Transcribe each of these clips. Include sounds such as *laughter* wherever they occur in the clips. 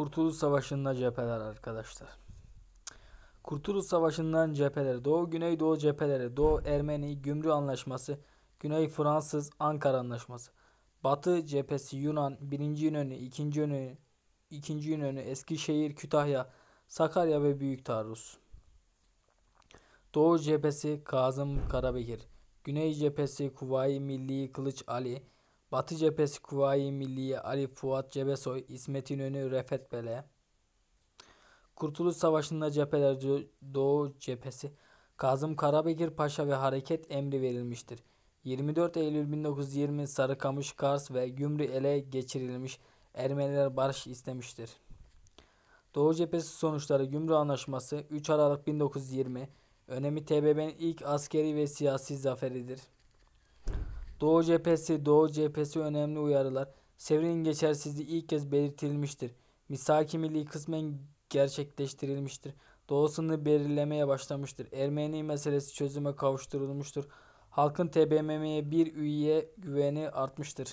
Kurtuluş Savaşı'nda cepheler arkadaşlar. Kurtuluş Savaşı'ndan cepheler, Doğu Güneydoğu cepheleri, Doğu Ermeni Gümrü Anlaşması, Güney Fransız Ankara Anlaşması, Batı cephesi Yunan, 1. Yunanı, 2. Yunanı, 2. Yunanı, Eskişehir, Kütahya, Sakarya ve Büyük Tarus. Doğu cephesi Kazım Karabekir, Güney cephesi Kuvayi Milli Kılıç Ali, Batı cephesi Kuvayi Milliye Ali Fuat Cebesoy, İsmet İnönü, Refet Bele. Kurtuluş Savaşı'nda cepheler Doğu cephesi Kazım Karabekir Paşa ve hareket emri verilmiştir. 24 Eylül 1920 Sarıkamış, Kars ve Gümrü ele geçirilmiş Ermeniler barış istemiştir. Doğu cephesi sonuçları Gümrü Anlaşması 3 Aralık 1920 önemi TBB'nin ilk askeri ve siyasi zaferidir. Doğu cephesi, Doğu cephesi önemli uyarılar. Sevrinin geçersizliği ilk kez belirtilmiştir. Misaki Milli kısmen gerçekleştirilmiştir. Doğusunu belirlemeye başlamıştır. Ermeni meselesi çözüme kavuşturulmuştur. Halkın TBMM'ye bir üye güveni artmıştır.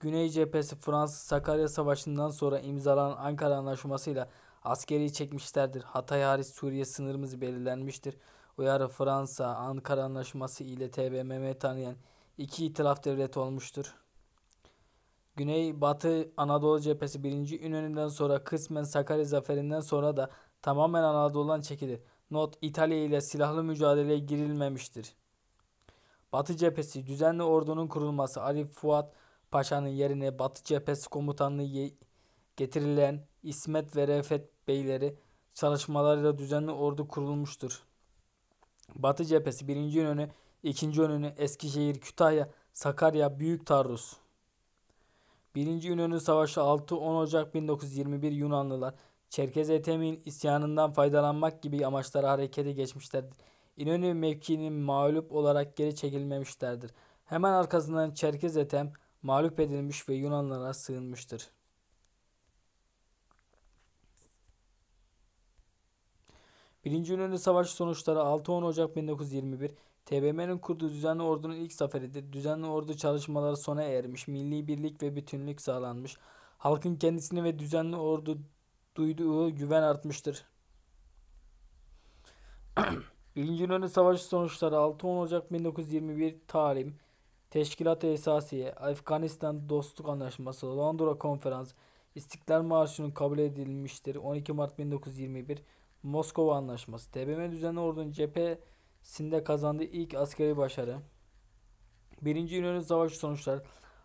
Güney cephesi Fransız Sakarya Savaşı'ndan sonra imzalanan Ankara Anlaşması'yla askeri çekmişlerdir. Hatay hariç Suriye sınırımız belirlenmiştir. Uyarı Fransa Ankara Anlaşması ile TBMM tanıyan iki itilaf devlet olmuştur. Güney-Batı Anadolu cephesi 1. ünönünden sonra kısmen Sakarya zaferinden sonra da tamamen Anadolu'dan çekilir. Not İtalya ile silahlı mücadeleye girilmemiştir. Batı cephesi düzenli ordunun kurulması Arif Fuat Paşa'nın yerine Batı cephesi komutanlığı getirilen İsmet ve Refet beyleri çalışmalarıyla düzenli ordu kurulmuştur. Batı cephesi 1. İnönü İkinci önünü Eskişehir, Kütahya, Sakarya, Büyük Tarrus. Birinci İnönü Savaşı 6-10 Ocak 1921 Yunanlılar Çerkez etemin isyanından faydalanmak gibi amaçlara harekete geçmişlerdir. İnönü mevkinin mağlup olarak geri çekilmemişlerdir. Hemen arkasından Çerkez Etem mağlup edilmiş ve Yunanlara sığınmıştır. Birinci İnönü Savaşı sonuçları 6-10 Ocak 1921 TBMM'nin kurduğu düzenli ordunun ilk zaferidir. Düzenli ordu çalışmaları sona ermiş, milli birlik ve bütünlük sağlanmış. Halkın kendisini ve düzenli ordu duyduğu güven artmıştır. *clears throat* Birinci Yunan Savaşı sonuçları 6-10 Ocak 1921 tarih Teşkilat-ı Esasiye, Afganistan Dostluk Anlaşması, Londra Konferans, İstiklal Marşı'nın kabul edilmiştir. 12 Mart 1921 Moskova Anlaşması, TBMM düzenli ordunun cephe Sin'de kazandığı ilk askeri başarı. 1. Yunan Savaşı sonuçlar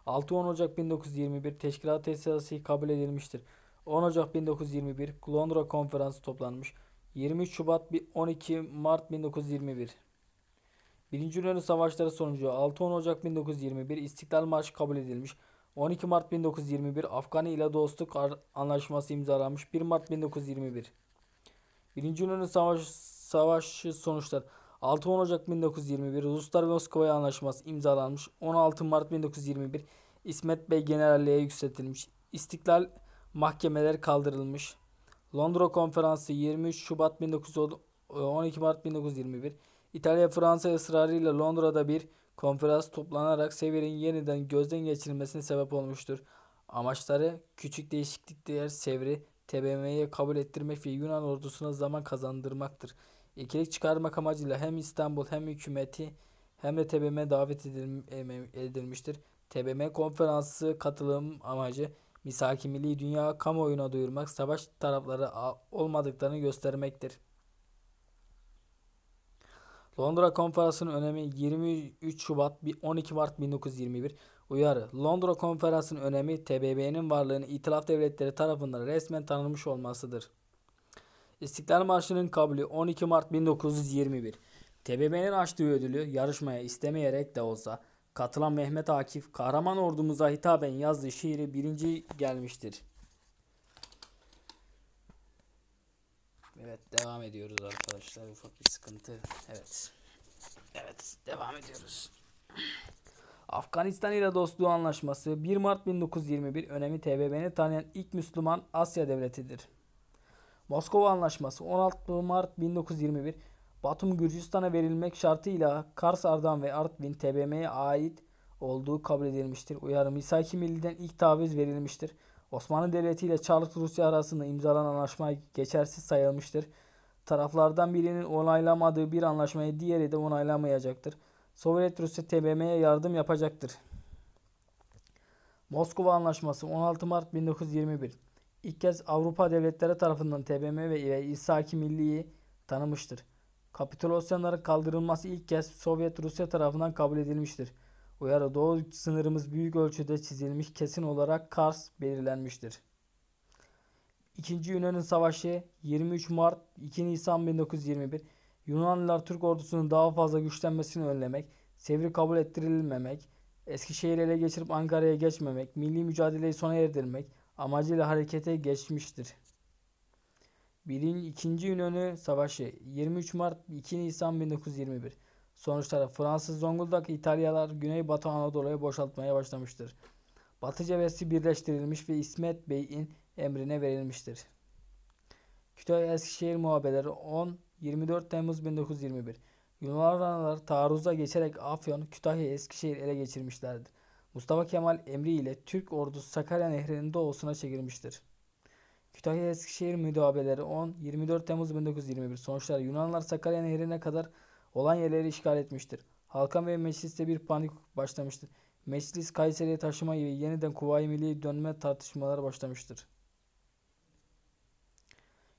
6-10 Ocak 1921 teşkilat tesisatı kabul edilmiştir. 10 Ocak 1921 Londra Konferansı toplanmış. 23 Şubat 12 Mart 1921 1. Yunan Savaşları sonucu 6-10 Ocak 1921 İstiklal Marşı kabul edilmiş. 12 Mart 1921 Afgani ile Dostluk Anlaşması imzalanmış. 1 Mart 1921 1. Yunan Savaşı, Savaşı sonuçlar 6 Ocak 1921 Ruslar ve Moskova Anlaşması imzalanmış. 16 Mart 1921 İsmet Bey generalliğe yükseltilmiş. İstiklal mahkemeleri kaldırılmış. Londra Konferansı 23 Şubat 1912 Mart 1921 İtalya Fransa ısrarıyla Londra'da bir konferans toplanarak Sever'in yeniden gözden geçirilmesine sebep olmuştur. Amaçları küçük değişiklikler Sever'i TBMM'ye kabul ettirmek ve Yunan ordusuna zaman kazandırmaktır. İkilik çıkarmak amacıyla hem İstanbul hem hükümeti hem de TBM davet edilmiştir. TBM konferansı katılım amacı misaki milli dünya kamuoyuna duyurmak, savaş tarafları olmadıklarını göstermektir. Londra Konferansı'nın önemi 23 Şubat 12 Mart 1921 uyarı. Londra Konferansı'nın önemi TBB'nin varlığını İtilaf Devletleri tarafından resmen tanınmış olmasıdır. İstiklal Marşı'nın kabulü 12 Mart 1921. TBMM'nin açtığı ödülü yarışmaya istemeyerek de olsa katılan Mehmet Akif kahraman ordumuza hitaben yazdığı şiiri birinci gelmiştir. Evet devam ediyoruz arkadaşlar ufak bir sıkıntı. Evet. Evet devam ediyoruz. Afganistan ile dostluğu anlaşması 1 Mart 1921 önemi TBMM'ni tanıyan ilk Müslüman Asya devletidir. Moskova Anlaşması 16 Mart 1921 Batum Gürcistan'a verilmek şartıyla Kars, Ardan ve Artvin TBM'ye ait olduğu kabul edilmiştir. Uyarı Misaki Milli'den ilk taviz verilmiştir. Osmanlı Devleti ile Çarlık Rusya arasında imzalanan anlaşma geçersiz sayılmıştır. Taraflardan birinin onaylamadığı bir anlaşmayı diğeri de onaylamayacaktır. Sovyet Rusya TBM'ye yardım yapacaktır. Moskova Anlaşması 16 Mart 1921 ilk kez Avrupa devletleri tarafından TBMM ve İshaki Milli'yi tanımıştır. Kapitülasyonların kaldırılması ilk kez Sovyet Rusya tarafından kabul edilmiştir. Uyarı doğu sınırımız büyük ölçüde çizilmiş kesin olarak Kars belirlenmiştir. İkinci Yunan'ın Savaşı 23 Mart 2 Nisan 1921 Yunanlılar Türk ordusunun daha fazla güçlenmesini önlemek, Sevr'i kabul ettirilmemek, Eskişehir'i ele geçirip Ankara'ya geçmemek, milli mücadeleyi sona erdirmek, amacıyla harekete geçmiştir. Birin ikinci İnönü Savaşı 23 Mart 2 Nisan 1921 Sonuçları Fransız Zonguldak İtalyalar Güneybatı Anadolu'ya boşaltmaya başlamıştır. Batı cephesi birleştirilmiş ve İsmet Bey'in emrine verilmiştir. Kütahya Eskişehir Muhabeleri 10 24 Temmuz 1921 Yunanlılar taarruza geçerek Afyon, Kütahya, Eskişehir ele geçirmişlerdi. Mustafa Kemal emri ile Türk ordusu Sakarya Nehri'nin doğusuna çekilmiştir. Kütahya Eskişehir müdahaleleri 10 24 Temmuz 1921 sonuçlar Yunanlar Sakarya Nehri'ne kadar olan yerleri işgal etmiştir. Halkan ve mecliste bir panik başlamıştır. Meclis Kayseri'ye taşıma ve yeniden Kuvayi Milli'ye dönme tartışmaları başlamıştır.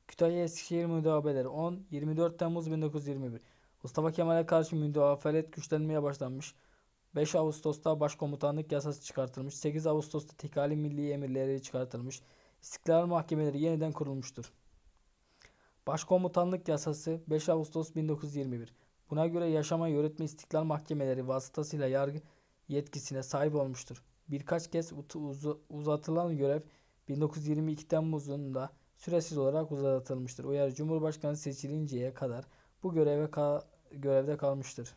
Kütahya Eskişehir müdahaleleri 10 24 Temmuz 1921 Mustafa Kemal'e karşı müdafalet güçlenmeye başlanmış. 5 Ağustos'ta başkomutanlık yasası çıkartılmış. 8 Ağustos'ta tekali milli emirleri çıkartılmış. İstiklal mahkemeleri yeniden kurulmuştur. Başkomutanlık yasası 5 Ağustos 1921. Buna göre yaşama yönetme istiklal mahkemeleri vasıtasıyla yargı yetkisine sahip olmuştur. Birkaç kez uzatılan görev 1922 Temmuz'unda süresiz olarak uzatılmıştır. Uyarı Cumhurbaşkanı seçilinceye kadar bu göreve ka görevde kalmıştır.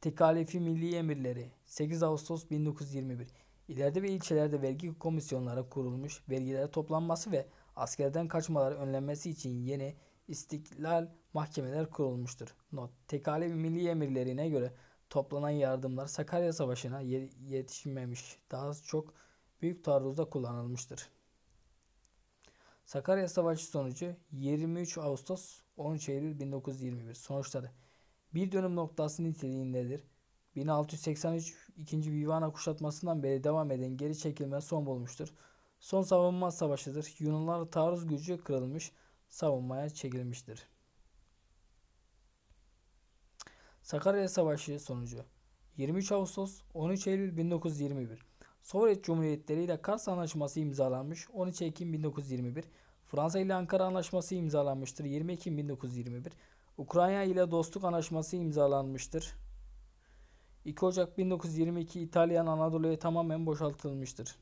Tekalifi Milli Emirleri 8 Ağustos 1921 İleride ve ilçelerde vergi komisyonları kurulmuş, vergilere toplanması ve askerden kaçmaları önlenmesi için yeni istiklal mahkemeler kurulmuştur. Not. Tekalifi Milli Emirlerine göre toplanan yardımlar Sakarya Savaşı'na yetişmemiş. Daha çok büyük taarruzda kullanılmıştır. Sakarya Savaşı sonucu 23 Ağustos 13 Eylül 1921 sonuçları bir dönüm noktası niteliğindedir. 1683 2. Vivana kuşatmasından beri devam eden geri çekilme son bulmuştur. Son savunma savaşıdır. Yunanlar taarruz gücü kırılmış, savunmaya çekilmiştir. Sakarya Savaşı sonucu 23 Ağustos 13 Eylül 1921 Sovyet Cumhuriyetleri ile Kars Anlaşması imzalanmış 13 Ekim 1921 Fransa ile Ankara Anlaşması imzalanmıştır 20 Ekim 1921 Ukrayna ile dostluk anlaşması imzalanmıştır. 2 Ocak 1922 İtalyan Anadolu'ya tamamen boşaltılmıştır.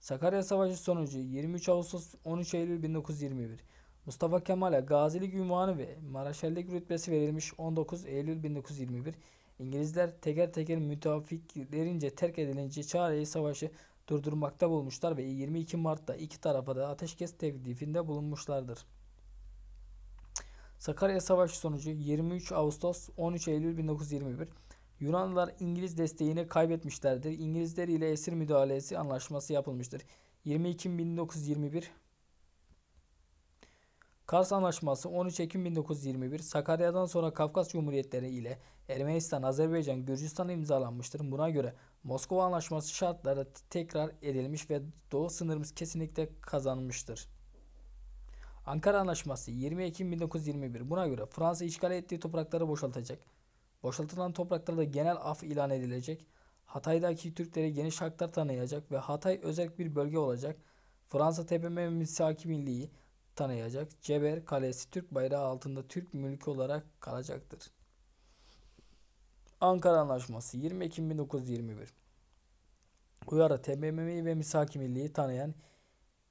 Sakarya Savaşı sonucu 23 Ağustos 13 Eylül 1921 Mustafa Kemal'e gazilik ünvanı ve maraşallik rütbesi verilmiş 19 Eylül 1921 İngilizler teker teker müttefiklerince terk edilince çareyi savaşı durdurmakta bulmuşlar ve 22 Mart'ta iki tarafa da ateşkes teklifinde bulunmuşlardır. Sakarya Savaşı sonucu 23 Ağustos 13 Eylül 1921 Yunanlılar İngiliz desteğini kaybetmişlerdir. İngilizler ile esir müdahalesi anlaşması yapılmıştır. 22 Ekim 1921 Kars Anlaşması 13 Ekim 1921 Sakarya'dan sonra Kafkas Cumhuriyetleri ile Ermenistan, Azerbaycan, Gürcistan imzalanmıştır. Buna göre Moskova Anlaşması şartları tekrar edilmiş ve doğu sınırımız kesinlikle kazanmıştır. Ankara Anlaşması 20 Ekim 1921 buna göre Fransa işgal ettiği toprakları boşaltacak. Boşaltılan topraklarda genel af ilan edilecek. Hatay'daki Türklere geniş haklar tanıyacak ve Hatay özel bir bölge olacak. Fransa TBMM misaki milliği tanıyacak. Ceber Kalesi Türk bayrağı altında Türk mülkü olarak kalacaktır. Ankara Anlaşması 20 Ekim 1921 Uyarı TBMM'yi ve misaki milliği tanıyan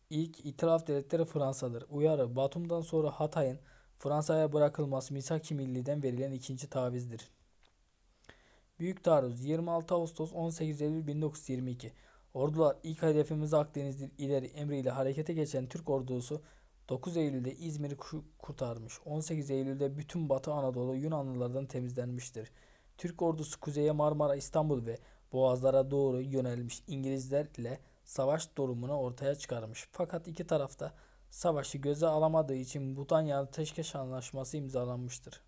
İlk itiraf devletleri Fransa'dır. Uyarı Batum'dan sonra Hatay'ın Fransa'ya bırakılması Misaki Milli'den verilen ikinci tavizdir. Büyük taarruz 26 Ağustos 18 Eylül 1922 Ordular ilk hedefimiz Akdenizdir ileri emriyle harekete geçen Türk ordusu 9 Eylül'de İzmir'i kurtarmış. 18 Eylül'de bütün Batı Anadolu Yunanlılardan temizlenmiştir. Türk ordusu kuzeye Marmara, İstanbul ve Boğazlara doğru yönelmiş İngilizlerle savaş durumunu ortaya çıkarmış. Fakat iki tarafta savaşı göze alamadığı için Butanya Teşkeş Anlaşması imzalanmıştır.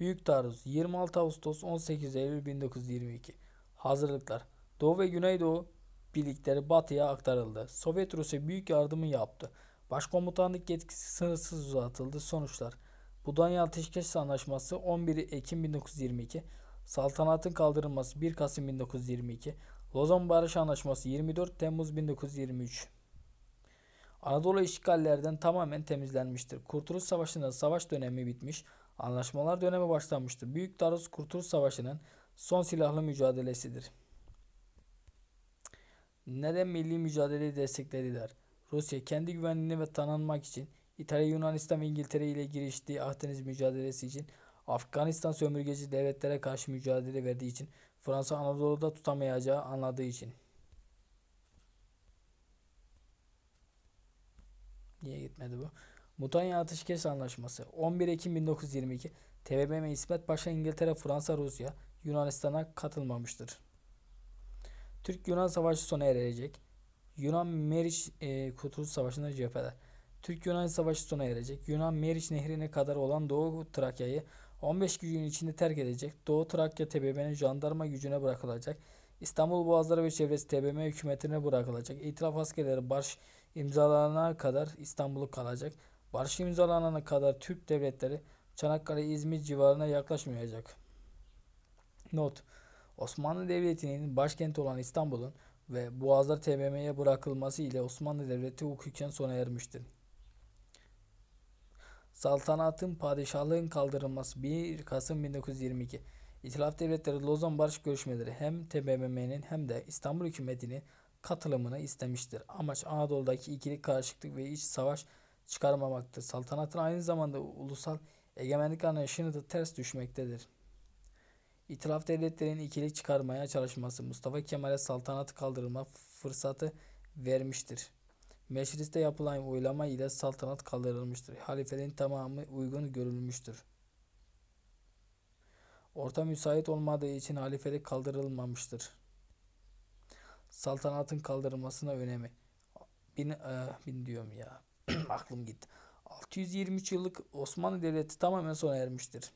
Büyük Taarruz 26 Ağustos 18 Eylül 1922 Hazırlıklar Doğu ve Güneydoğu birlikleri batıya aktarıldı. Sovyet Rusya büyük yardımı yaptı. Başkomutanlık yetkisi sınırsız uzatıldı. Sonuçlar Budanya Ateşkes Anlaşması 11 Ekim 1922 Saltanatın kaldırılması 1 Kasım 1922. Lozan Barış Anlaşması 24 Temmuz 1923. Anadolu işgallerden tamamen temizlenmiştir. Kurtuluş Savaşı'nda savaş dönemi bitmiş, anlaşmalar dönemi başlanmıştır. Büyük Darus Kurtuluş Savaşı'nın son silahlı mücadelesidir. Neden milli mücadeleyi desteklediler? Rusya kendi güvenliğini ve tanınmak için İtalya, Yunanistan ve İngiltere ile giriştiği Akdeniz mücadelesi için Afganistan sömürgeci devletlere karşı mücadele verdiği için Fransa Anadolu'da tutamayacağı anladığı için. Niye gitmedi bu? Mutanya Ateşkes Anlaşması 11 Ekim 1922 TBMM İsmet Paşa İngiltere, Fransa, Rusya, Yunanistan'a katılmamıştır. Türk-Yunan Savaşı sona erecek. Yunan-Meriç e, Kurtuluş Savaşı'nda cepheler. Türk-Yunan Savaşı sona erecek. Yunan Meriç Nehri'ne kadar olan Doğu Trakya'yı 15 gün içinde terk edecek. Doğu Trakya TBMM'nin jandarma gücüne bırakılacak. İstanbul Boğazları ve çevresi TBMM hükümetine bırakılacak. İtiraf askerleri barış imzalanana kadar İstanbul'u kalacak. Barış imzalanana kadar Türk devletleri Çanakkale İzmir civarına yaklaşmayacak. Not Osmanlı Devleti'nin başkenti olan İstanbul'un ve Boğazlar TBMM'ye bırakılması ile Osmanlı Devleti hukuken sona ermiştir. Saltanatın padişahlığın kaldırılması 1 Kasım 1922. İtilaf Devletleri Lozan Barış Görüşmeleri hem TBMM'nin hem de İstanbul hükümetinin katılımını istemiştir. Amaç Anadolu'daki ikili karışıklık ve iç savaş çıkarmamaktır. Saltanatın aynı zamanda ulusal egemenlik anlayışını da ters düşmektedir. İtilaf devletlerinin ikili çıkarmaya çalışması Mustafa Kemal'e saltanatı kaldırılma fırsatı vermiştir. Mecliste yapılan oylama ile saltanat kaldırılmıştır. Halifelerin tamamı uygun görülmüştür. Orta müsait olmadığı için halifelik kaldırılmamıştır. Saltanatın kaldırılmasına önemi. Bin, e, bin diyorum ya. *clears throat* Aklım gitti. 623 yıllık Osmanlı Devleti tamamen sona ermiştir.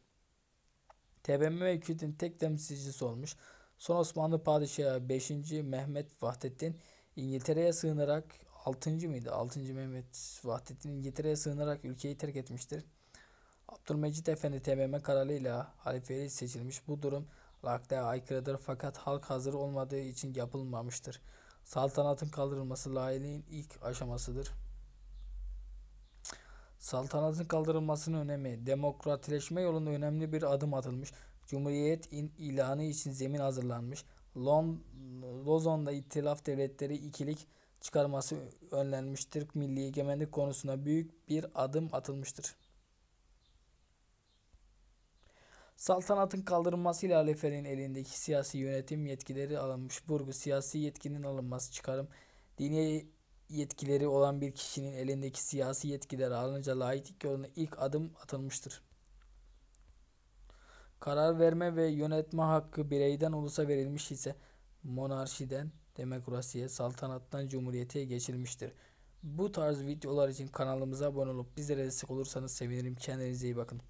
TBMM hükümetinin tek temsilcisi olmuş. Son Osmanlı Padişahı 5. Mehmet Vahdettin İngiltere'ye sığınarak 6. mıydı? 6. Mehmet Vahdettin İngiltere'ye sığınarak ülkeyi terk etmiştir. Abdülmecit Efendi TMM kararıyla halifeye seçilmiş. Bu durum lakdaya aykırıdır fakat halk hazır olmadığı için yapılmamıştır. Saltanatın kaldırılması layığın ilk aşamasıdır. Saltanatın kaldırılmasının önemi demokratileşme yolunda önemli bir adım atılmış. Cumhuriyet ilanı için zemin hazırlanmış. Lon Lozon'da İtilaf Devletleri ikilik çıkarması önlenmiştir. Milli egemenlik konusuna büyük bir adım atılmıştır. Saltanatın kaldırılmasıyla halifenin elindeki siyasi yönetim yetkileri alınmış. burgu siyasi yetkinin alınması çıkarım. Dini yetkileri olan bir kişinin elindeki siyasi yetkiler alınca laiklik yoluna ilk adım atılmıştır. Karar verme ve yönetme hakkı bireyden ulusa verilmiş ise monarşiden demokrasiye, saltanattan cumhuriyete geçilmiştir. Bu tarz videolar için kanalımıza abone olup bizlere destek olursanız sevinirim. Kendinize iyi bakın.